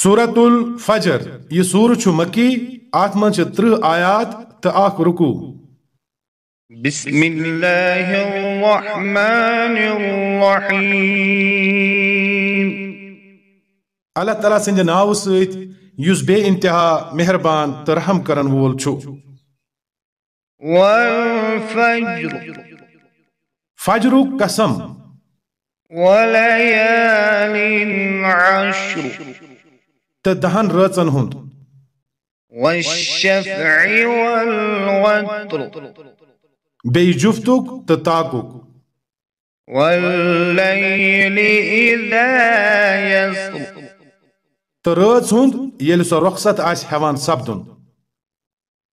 सूरतुल फजर यह सूर छु मकी अत मन आयात तो आख रुकू अल्लाह तला सिंज नाव सत्य बे इंतहा मेहरबान तो रहम कर वोल फजर कसम تدهن رأسن هند والشفع والوتر بيجفتك تتاكك والليل إذا يسر ترأس هند يلس رخصت عاش حوان سبدن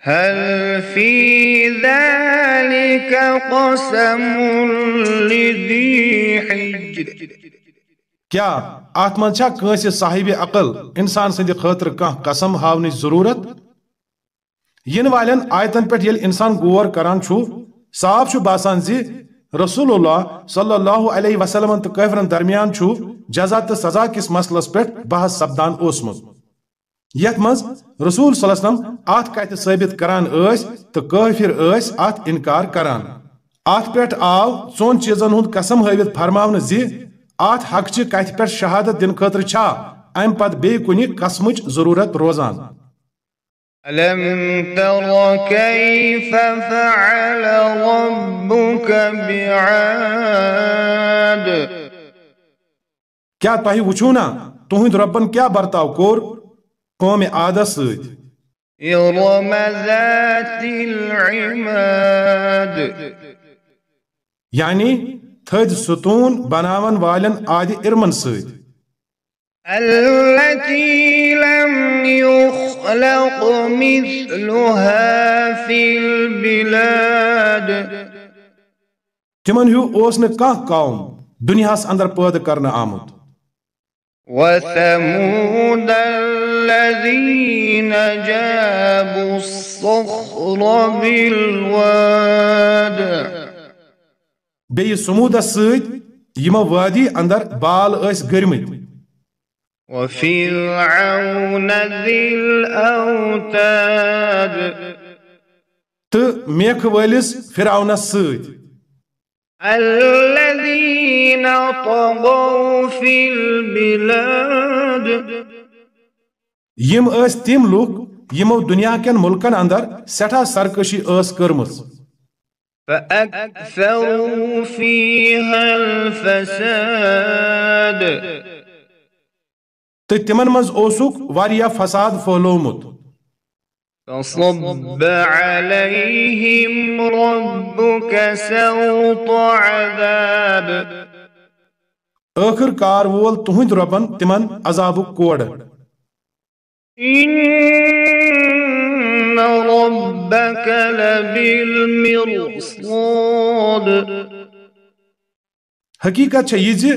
هل في ذلك قسم لذي حجر क्या अत मज साहिब अकल इंसान सदि खतर कह कसम हावन जरूरत इन वाले आयतन पे ये इंसान गौर करान साफ बसान जि रसूल सल्ला वसलम तो कफरन दरमियान जजा तो सजा किस मसलस पे बहस सपदान ओसम यथ मज रसूल सलम अत कत सबित करान तो अत इनकार करान अत पे आव चोन चीजन हूं कसम हवित फरमान जि अत हक कथ पे शहादत दिन खतर छा अम पत बे कुन कसम जरूरत रोजान ألم تر كيف فعل ربك بعاد क्या तह वो ना तुद रबन क्या बर्ताव कोर कौम आदस यानी تھد ستون بناون والن آدِ ارمن سۭتۍ التي لم يخلق مثلها في البلاد تمن هو اوسن نہ کانٛہہ قوم دُنیاہَس انٛدر پد کرنا آمد وثمود الذين جابوا الصخر بالواد बे समूदस सो वादी अंदर बाल गरमित तो मेख वलिस फिराउनस सम तिम लुक यमो दुनिया केन मुल्कन अंदर सठा सरकशी कर्म فأكثروا فيها الفساد تتمن مز اوسوك واريا فساد فولومت فصب عليهم ربك سوط عذاب آخر كار وول تهند ربن تمن عذاب كود إن ربك لبالمرصاد حقیقت چھے یہ زی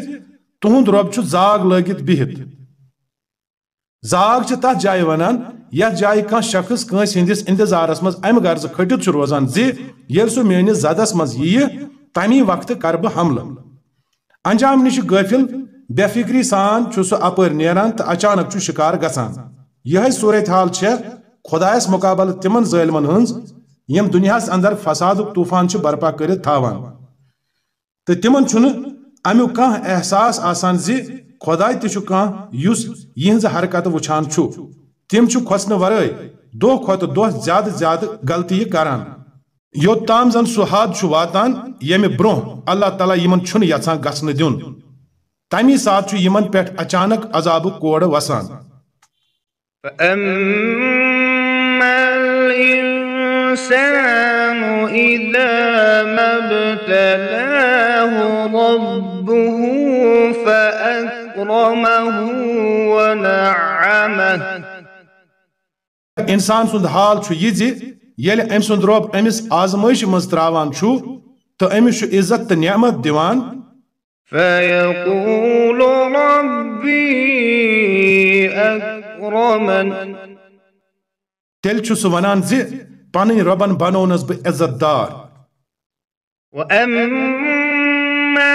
تہند رب چھو زاغ لگت بہت زاغ چھے تات جائے ونان یا جائے کان شخص کنس ہندس انتظارس مز ام غرز کھٹت چھو روزان زی یل سو میانس زدس مز یہ تمی وقت کرب حملہ انجام نش غفل بے فکری سان چھو سو اپر نیران تو اچانک چھو شکار گسان یہ صورتحال چھے खुदायस मुकाबल तिमन जालमन हज दुनिया अंदर फसाद तूफान बर्पा कर थावान अमु कह एहसास आसान जी खुदाय तु कस इंज हरकत वुछान तम खोसन वर दोह खुत दोह ज्याद ज्याद गलती करान योताम जन सह हाद वातान यमि ब्रो अल्लाह तला यमन यहां गसन दिन तमी सात यमन पे अचानक अजाब कोड़ वसान الإنسان إذا ما ابتلاه ربه فأكرمه ونعمه إنسان سند حال شو يجي يلي أم سند رب أمس آزمائش مزدراوان شو تو أمس شو عزت نعمة ديوان فيقول ربي أكرمن تلچو سوانان زي پنن ربن بنونس بہ عزت دار واما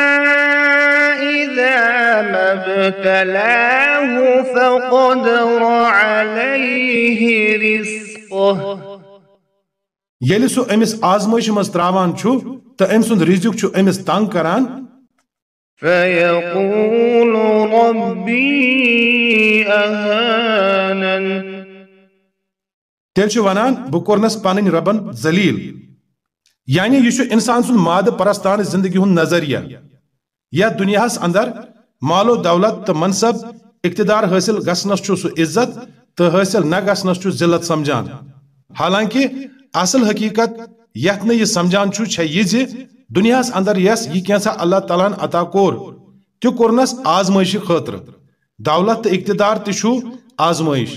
اذا مبتلاه فقدر عليه رزقه ییٚلہِ سُہ أمِس آزمٲیشہِ منٛز ترٛاوان چھُ تہٕ أمۍ سُنٛد رِزِق چھُ أمِس تنگ کران فَيَقُولُ رَبِّي أَهَانَنِ तेल वन बह पानी रबन जलील यानी यह इंसान सुन माद परस्तान जिंदगी हूं नजरिया या दुनिया अंदर मालो दौलत तो मनसब इकतदार हासिल गसनस तो हासिल न गसनस जिलत समझान हालांकि असल हकीकत यथ न समझान यह दुनिया अंदर यस यह कैसा अल्लाह तला अता कोर तो कोरनस खतर दौलत तो इकतदार तु आजमश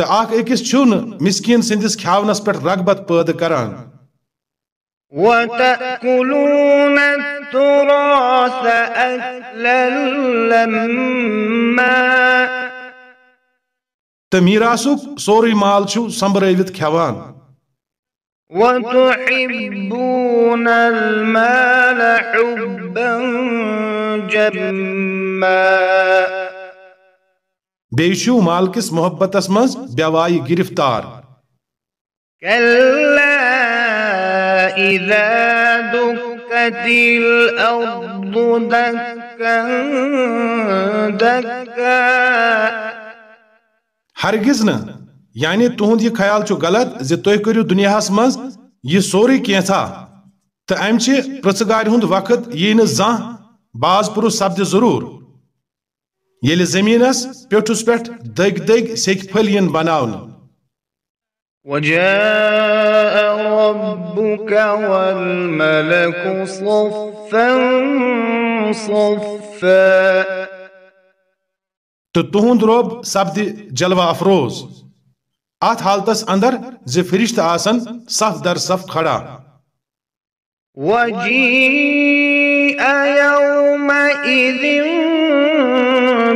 तो अकिस मिस्किन सदिस खवनस पे रगबत पैद कर तो मीरास सोर माल संभरवित खान وتحبون बेशु माल किस मोहब्बत मज बवाई गिरफ्तार हरगिज न यानी तुहद यह ख्याल चु गलत जि तु कर दुनिया मज यह सोरे कैंसा तो अम्च पृथ्गार वक्त ये न जहा बाज पुरुष सपद जरूर ये जमीन पेठस पे दग दग सल य बनान तो तुंद रोब सपद जलवा अफरोज अथ हालत अंदर ज फरिश्त आसन सफ दर सफ खड़ा وَجِيءَ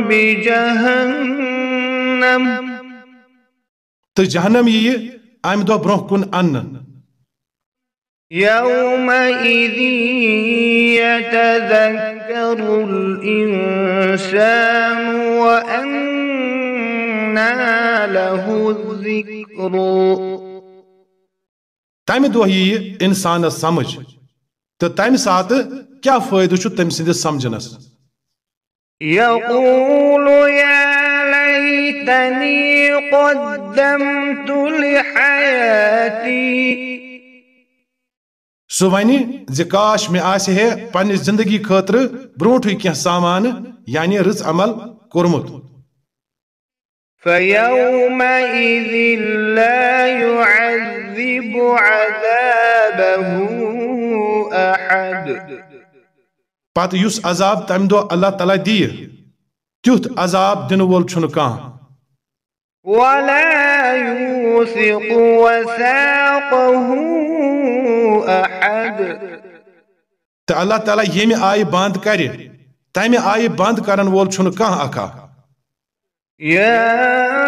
بجهنم تجهنم يي أم دو برهكن ان يومئذ يتذكر الإنسان وأنى له الذكر تم دو هي انسان السمج تو تم ساتہٕ کیٛاہ فٲیدٕ چھُ تم سند سمجھنس يقول يا ليتني قدمت لحياتي سُہ وَنہِ زِ کاش مےٚ آسہِ ہے پنٛنہِ زِندگی خٲطرٕ برٛونٛٹھٕے کینٛہہ سامانہٕ یعنی رٕژ عمل کوٚرمُت فَيَوْمَئِذٍ لَا يُعَذِّبُ عَذَابَهُ أَحَدٌ पुस युस अजाब तम दो अल्लाह तला दी तुथ अजाब दिन वोल छुन कहां तो अल्लाह तला ये आय बंद कर तम आय बंद कर वोल छुन कहां अखा يا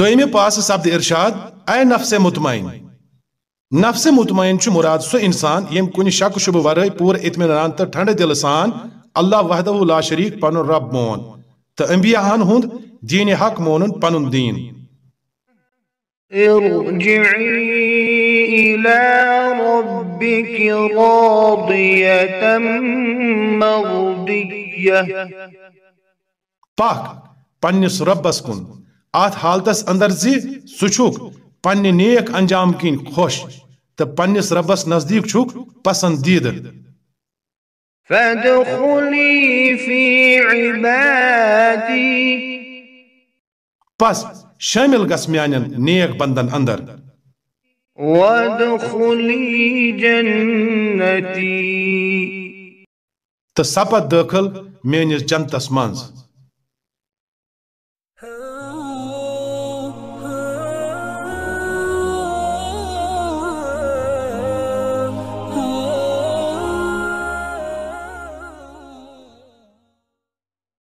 दोमि पास सप्द इरशाद ए नफ्स मुतमैन नफ्स मुतमैन मुराद सो इंसान यम कुन शक शुब वर पूर इतमान तो ठंड दिल सान अल्लाह वहदह ला शरीक पन रब मोन तो अम्बियाहन हुंद दीन हक मोन पन दीन पख पन्नस रबस कुन अत हालत अंदर जि सुछुक पन्ने नेक अंजाम किन खुश तो पन्नस रबस नजदीक छुक पसंदीद पस शामिल गस म्यानन नेक बंदन अंदर तो सपत दखल मेनिस जन्नतस मंज